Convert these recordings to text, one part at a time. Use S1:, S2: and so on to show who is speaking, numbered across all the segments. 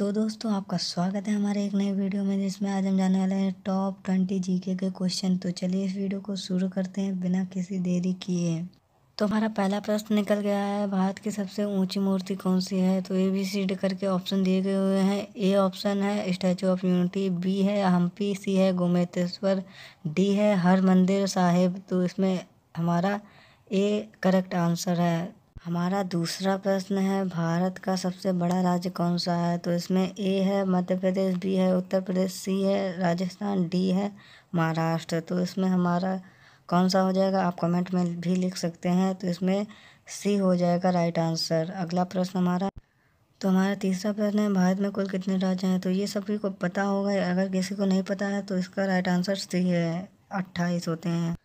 S1: तो दोस्तों आपका स्वागत है हमारे एक नए वीडियो में जिसमें आज हम जाने वाले हैं टॉप ट्वेंटी जीके के क्वेश्चन तो चलिए इस वीडियो को शुरू करते हैं बिना किसी देरी किए तो हमारा पहला प्रश्न निकल गया है भारत की सबसे ऊंची मूर्ति कौन सी है तो ए बी सी डी करके ऑप्शन दिए गए हुए हैं ए ऑप्शन है स्टैचू ऑफ यूनिटी बी है हम्पी सी है गोमेतेश्वर डी है हर मंदिर साहिब तो इसमें हमारा ए करेक्ट आंसर है हमारा दूसरा प्रश्न है भारत का सबसे बड़ा राज्य कौन सा है तो इसमें ए है मध्य प्रदेश बी है उत्तर प्रदेश सी है राजस्थान डी है महाराष्ट्र तो इसमें हमारा कौन सा हो जाएगा आप कमेंट में भी लिख सकते हैं तो इसमें सी हो जाएगा राइट आंसर अगला प्रश्न हमारा तो हमारा तीसरा प्रश्न है भारत में कुल कितने राज्य हैं तो ये सभी को पता होगा अगर किसी को नहीं पता है तो इसका राइट आंसर सी है अट्ठाईस होते हैं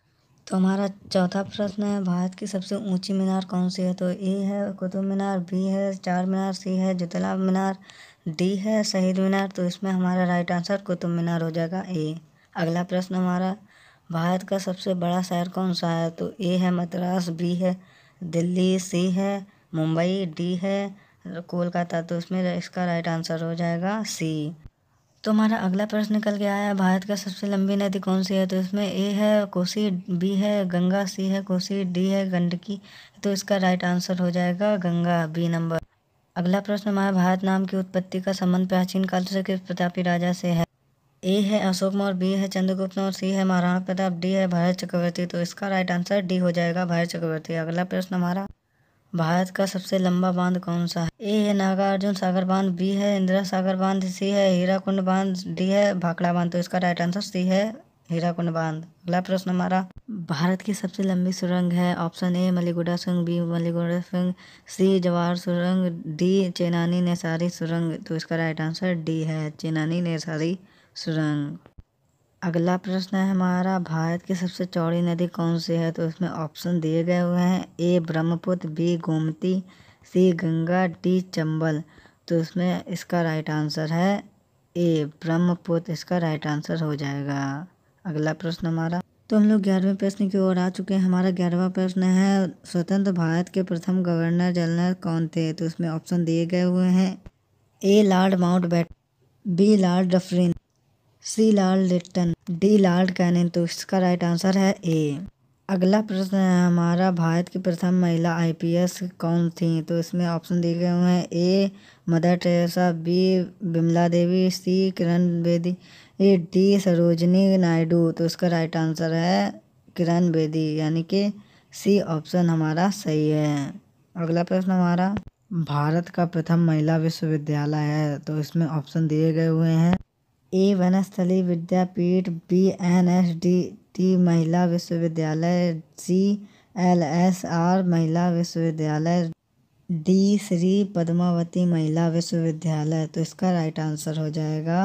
S1: तो हमारा चौथा प्रश्न है भारत की सबसे ऊँची मीनार कौन सी है तो ए है कुतुब मीनार बी है चार मीनार सी है जुतला मीनार डी है शहीद मीनार तो इसमें हमारा राइट आंसर कुतुब मीनार हो जाएगा ए अगला प्रश्न हमारा भारत का सबसे बड़ा शहर कौन सा है तो ए है मद्रास बी है दिल्ली सी है मुंबई डी है कोलकाता तो इसमें इसका राइट आंसर हो जाएगा सी तो हमारा अगला प्रश्न निकल के आया है भारत का सबसे लंबी नदी कौन सी है तो इसमें ए है कोसी बी है गंगा सी है कोसी डी है गंडकी तो इसका राइट आंसर हो जाएगा गंगा बी नंबर अगला प्रश्न हमारा भारत नाम की उत्पत्ति का संबंध प्राचीन काल से किस प्रतापी राजा से है ए है अशोक मौर्य बी है चंद्रगुप्त और सी है महाराणा प्रताप डी है भारत चक्रवर्ती तो इसका राइट आंसर डी हो जाएगा भारत चक्रवर्ती अगला प्रश्न हमारा भारत का सबसे लंबा बांध कौन सा है ए है नागार्जुन सागर बांध बी है इंदिरा सागर बांध सी है हीराकुंड बांध डी है भाखड़ा बांध तो इसका राइट आंसर सी है हीराकुंड बांध अगला प्रश्न हमारा भारत की सबसे लंबी सुरंग है ऑप्शन ए मलिगुडा सुरंग बी मलिगुडा सुरंग सी जवाहर सुरंग डी चेनानी नेसारी सुरंग तो इसका राइट आंसर डी है चेनानी नेसारी सुरंग अगला प्रश्न है हमारा भारत की सबसे चौड़ी नदी कौन सी है तो इसमें ऑप्शन दिए गए हुए हैं A Brahmaputra B Gomti C Ganga D Chambal तो इसमें इसका राइट आंसर है ए ब्रह्मपुत्र इसका राइट आंसर हो जाएगा अगला प्रश्न हमारा तो हम लोग ग्यारहवें प्रश्न की ओर आ चुके हैं हमारा ग्यारहवा प्रश्न है स्वतंत्र भारत के प्रथम गवर्नर जनरल कौन थे तो उसमें ऑप्शन दिए गए हुए हैं A Lord Mount B Lord Dufferin C Lord Lytton D Lord Canning तो इसका राइट आंसर है ए अगला प्रश्न है हमारा भारत की प्रथम महिला आईपीएस कौन थी तो इसमें ऑप्शन दिए गए हुए हैं A Mother Teresa B Bimla Devi C Kiran Bedi A D Sarojini Naidu तो इसका राइट आंसर है किरण बेदी यानी कि सी ऑप्शन हमारा सही है अगला प्रश्न हमारा भारत का प्रथम महिला विश्वविद्यालय है तो इसमें ऑप्शन दिए गए हुए हैं A Vanasthali Vidyapith B N S D T महिला विश्वविद्यालय सी एल एस आर महिला विश्वविद्यालय डी श्री पद्मावती महिला विश्वविद्यालय तो इसका राइट आंसर हो जाएगा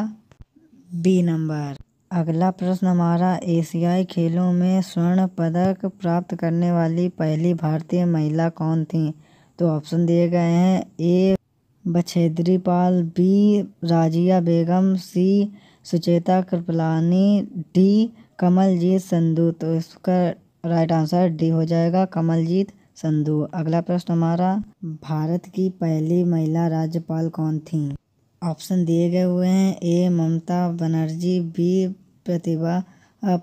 S1: बी नंबर अगला प्रश्न हमारा एशियाई खेलों में स्वर्ण पदक प्राप्त करने वाली पहली भारतीय महिला कौन थी तो ऑप्शन दिए गए हैं A Bachendri Pal B Razia Begum C Sucheta Kriplani D Kamaljit Sandhu तो इसका राइट आंसर डी हो जाएगा कमलजीत संधू अगला प्रश्न हमारा भारत की पहली महिला राज्यपाल कौन थी ऑप्शन दिए गए हुए हैं A Mamata Banerjee B Pratibha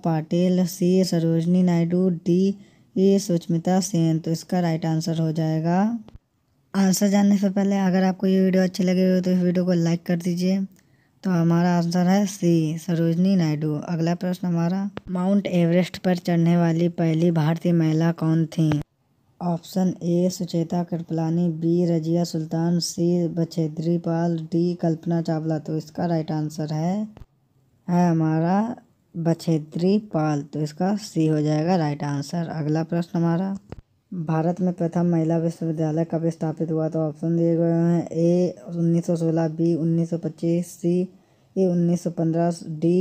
S1: Patil C Sarojini Naidu D A Sushmita Sen तो इसका राइट आंसर हो जाएगा आंसर जानने से पहले अगर आपको ये वीडियो अच्छी लगी हो तो इस वीडियो को लाइक कर दीजिए तो हमारा आंसर है सी सरोजनी नायडू अगला प्रश्न हमारा माउंट एवरेस्ट पर चढ़ने वाली पहली भारतीय महिला कौन थी option A Sucheta Kriplani B Razia Sultan C Bachendri Pal D Kalpana Chawla तो इसका राइट आंसर है है हमारा बछेद्री पाल तो इसका सी हो जाएगा राइट आंसर अगला प्रश्न हमारा भारत में प्रथम महिला विश्वविद्यालय कब स्थापित हुआ तो ऑप्शन दिए गए हैं ए उन्नीस सौ सोलह बी उन्नीस सौ पच्चीस सी ए उन्नीस सौ पंद्रह डी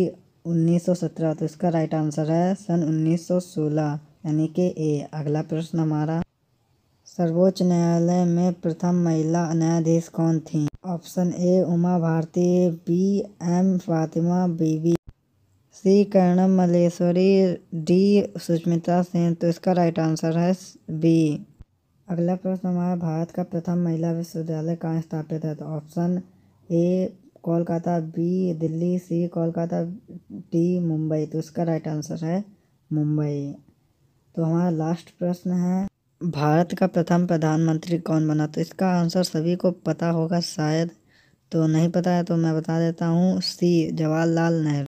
S1: उन्नीस सौ सत्रह तो इसका राइट आंसर है सन उन्नीस सौ सोलह यानी कि ए अगला प्रश्न हमारा सर्वोच्च न्यायालय में प्रथम महिला न्यायाधीश कौन थी option A Uma Bharti B M Fathima Beevi C Karnam Malleswari D Sushmita Sen तो इसका राइट आंसर है बी अगला प्रश्न हमारा भारत का प्रथम महिला विश्वविद्यालय कहाँ स्थापित है तो option A Kolkata B Delhi C Kolkata D Mumbai तो इसका राइट आंसर है मुंबई तो हमारा लास्ट प्रश्न है भारत का प्रथम प्रधानमंत्री कौन बना तो इसका आंसर सभी को पता होगा शायद तो नहीं पता है तो मैं बता देता हूँ सी जवाहरलाल नेहरू